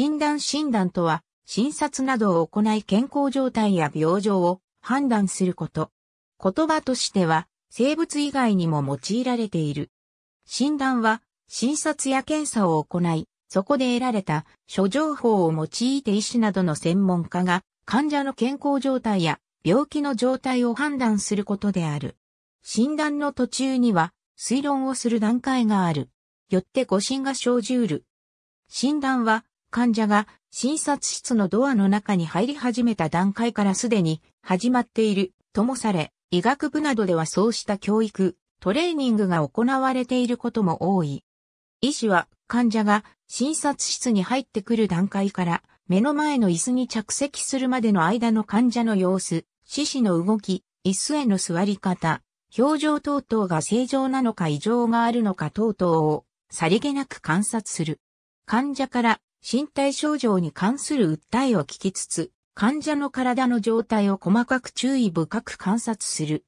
診断診断とは、診察などを行い健康状態や病状を判断すること。言葉としては、生物以外にも用いられている。診断は、診察や検査を行い、そこで得られた諸情報を用いて医師などの専門家が患者の健康状態や病気の状態を判断することである。診断の途中には推論をする段階がある。よって誤診が生じうる。診断は患者が診察室のドアの中に入り始めた段階からすでに始まっているともされ、医学部などではそうした教育、トレーニングが行われていることも多い。医師は患者が診察室に入ってくる段階から目の前の椅子に着席するまでの間の患者の様子、四肢の動き、椅子への座り方、表情等々が正常なのか異常があるのか等々をさりげなく観察する。患者から身体症状に関する訴えを聞きつつ、患者の体の状態を細かく注意深く観察する。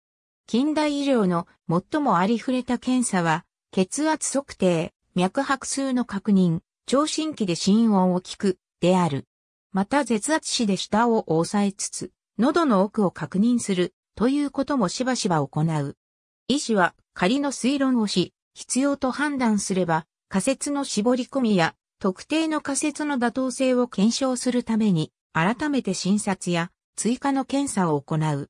近代医療の最もありふれた検査は、血圧測定、脈拍数の確認、聴診器で心音を聞く、である。また絶圧死で舌を押さえつつ、喉の奥を確認する、ということもしばしば行う。医師は仮の推論をし、必要と判断すれば、仮説の絞り込みや特定の仮説の妥当性を検証するために、改めて診察や追加の検査を行う。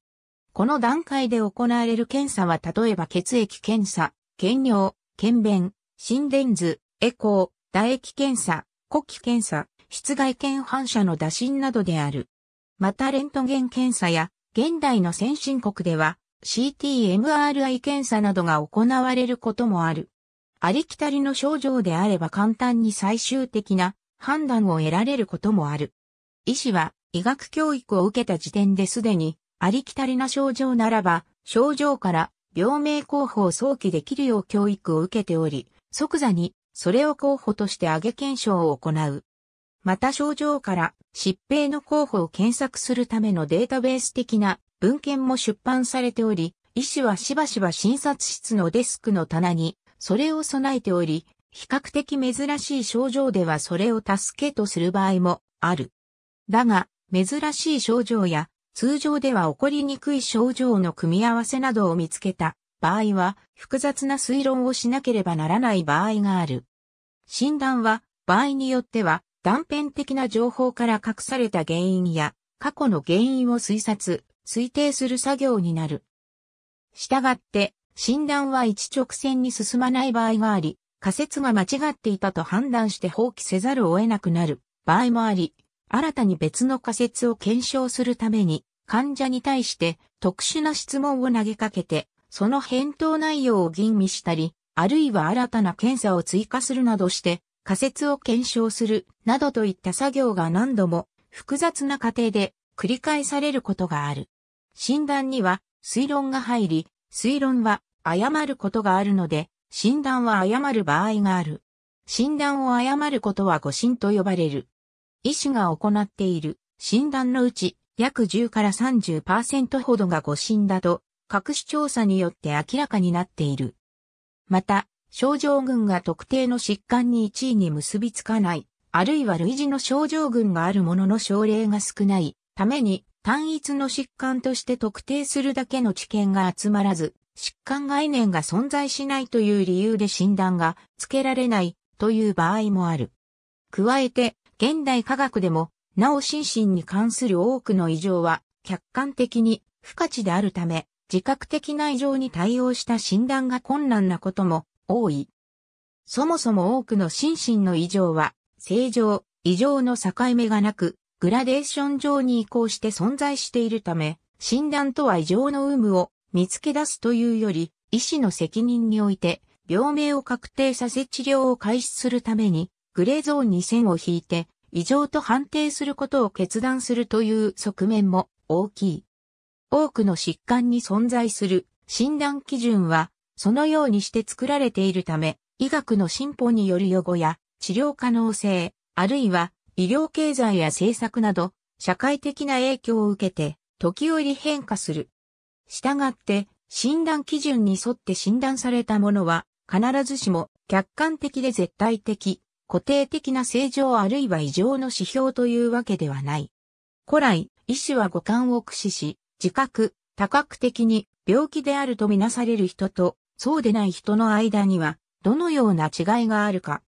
この段階で行われる検査は例えば血液検査、検尿、検便、心電図、エコー、唾液検査、呼気検査、室外検反射の打診などである。またレントゲン検査や現代の先進国では CT-MRI 検査などが行われることもある。ありきたりの症状であれば簡単に最終的な判断を得られることもある。医師は医学教育を受けた時点ですでにありきたりな症状ならば症状から病名候補を早期できるよう教育を受けており、即座にそれを候補として挙げ検証を行う。また症状から疾病の候補を検索するためのデータベース的な文献も出版されており、医師はしばしば診察室のデスクの棚にそれを備えており、比較的珍しい症状ではそれを助けとする場合もある。だが、珍しい症状や通常では起こりにくい症状の組み合わせなどを見つけた場合は複雑な推論をしなければならない場合がある。診断は場合によっては断片的な情報から隠された原因や過去の原因を推察、推定する作業になる。したがって診断は一直線に進まない場合があり、仮説が間違っていたと判断して放棄せざるを得なくなる場合もあり、新たに別の仮説を検証するために、患者に対して特殊な質問を投げかけて、その返答内容を吟味したり、あるいは新たな検査を追加するなどして、仮説を検証するなどといった作業が何度も複雑な過程で繰り返されることがある。診断には推論が入り、推論は誤ることがあるので、診断は誤る場合がある。診断を誤ることは誤診と呼ばれる。医師が行っている診断のうち約10から30%ほどが誤診だと、各種調査によって明らかになっている。また、症状群が特定の疾患に一位に結びつかない、あるいは類似の症状群があるものの症例が少ないために、単一の疾患として特定するだけの知見が集まらず、疾患概念が存在しないという理由で診断がつけられないという場合もある。加えて、現代科学でも、なお心身に関する多くの異常は、客観的に不可知であるため、自覚的な異常に対応した診断が困難なことも多い。そもそも多くの心身の異常は、正常、異常の境目がなく、グラデーション上に移行して存在しているため、診断とは異常の有無を見つけ出すというより、医師の責任において、病名を確定させ治療を開始するために、グレーゾーンに線を引いて、異常と判定することを決断するという側面も大きい。多くの疾患に存在する診断基準は、そのようにして作られているため、医学の進歩による予後や治療可能性、あるいは医療経済や政策など、社会的な影響を受けて、時折変化する。したがって、診断基準に沿って診断されたものは、必ずしも客観的で絶対的、固定的な正常あるいは異常の指標というわけではない。古来、医師は五感を駆使し、自覚、多角的に病気であるとみなされる人と、そうでない人の間には、どのような違いがあるか。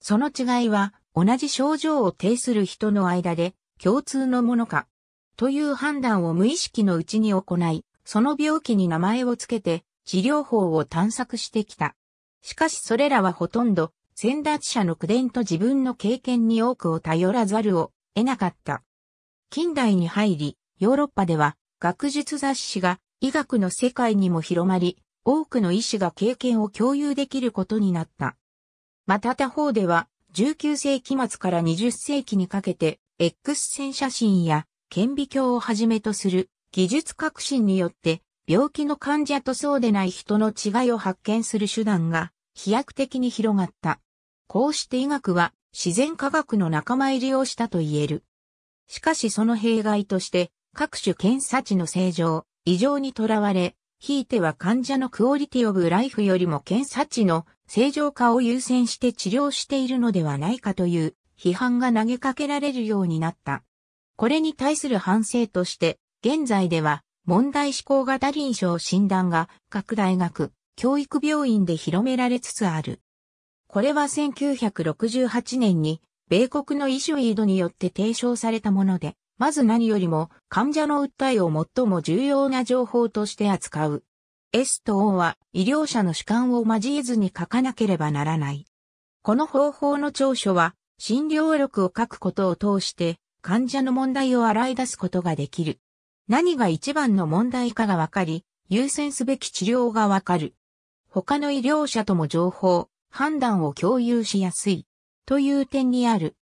その違いは、同じ症状を呈する人の間で共通のものか、という判断を無意識のうちに行い、その病気に名前をつけて治療法を探索してきた。しかしそれらはほとんど先達者の苦伝と自分の経験に多くを頼らざるを得なかった。近代に入り、ヨーロッパでは学術雑誌が医学の世界にも広まり、多くの医師が経験を共有できることになった。また他方では19世紀末から20世紀にかけて X 線写真や顕微鏡をはじめとする技術革新によって病気の患者とそうでない人の違いを発見する手段が飛躍的に広がった。こうして医学は自然科学の仲間入りをしたと言える。しかしその弊害として各種検査値の正常、異常にとらわれ、ひいては患者のクオリティオブライフよりも検査値の正常化を優先して治療しているのではないかという批判が投げかけられるようになった。これに対する反省として、現在では問題思考型臨床診断が各大学、教育病院で広められつつある。これは1968年に米国のイシュイードによって提唱されたもので、まず何よりも患者の訴えを最も重要な情報として扱う S と O は医療者の主観を交えずに書かなければならない。この方法の長所は、診療力を書くことを通して、患者の問題を洗い出すことができる。何が一番の問題かがわかり、優先すべき治療がわかる。他の医療者とも情報、判断を共有しやすい。という点にある。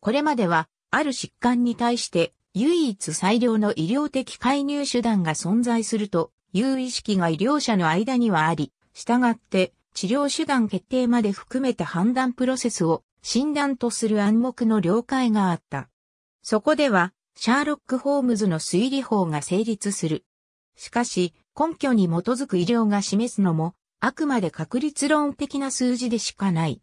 これまでは、ある疾患に対して、唯一最良の医療的介入手段が存在すると有意識が医療者の間にはあり、従って治療手段決定まで含めた判断プロセスを診断とする暗黙の了解があった。そこでは、シャーロック・ホームズの推理法が成立する。しかし、根拠に基づく医療が示すのも、あくまで確率論的な数字でしかない。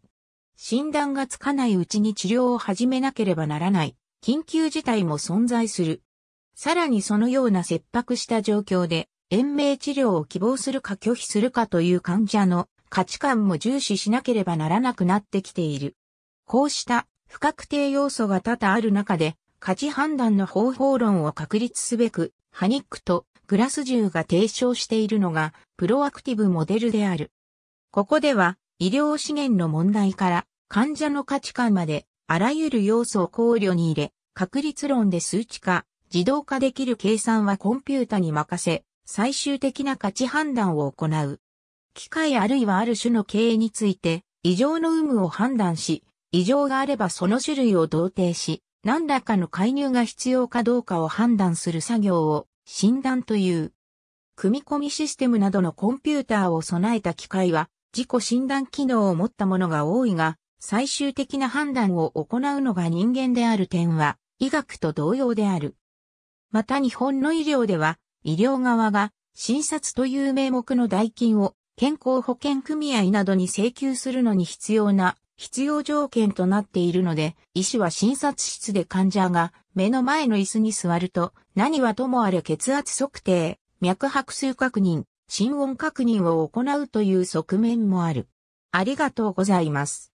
診断がつかないうちに治療を始めなければならない、緊急事態も存在する。さらにそのような切迫した状況で、延命治療を希望するか拒否するかという患者の価値観も重視しなければならなくなってきている。こうした不確定要素が多々ある中で価値判断の方法論を確立すべく、ハニックとグラス銃が提唱しているのがプロアクティブモデルである。ここでは医療資源の問題から患者の価値観まであらゆる要素を考慮に入れ、確率論で数値化、自動化できる計算はコンピュータに任せ、最終的な価値判断を行う。機械あるいはある種の経営について、異常の有無を判断し、異常があればその種類を同定し、何らかの介入が必要かどうかを判断する作業を診断という。組み込みシステムなどのコンピューターを備えた機械は自己診断機能を持ったものが多いが、最終的な判断を行うのが人間である点は医学と同様である。また日本の医療では医療側が診察という名目の代金を健康保険組合などに請求するのに必要な必要条件となっているので、医師は診察室で患者が目の前の椅子に座ると、何はともあれ血圧測定、脈拍数確認、心音確認を行うという側面もある。ありがとうございます。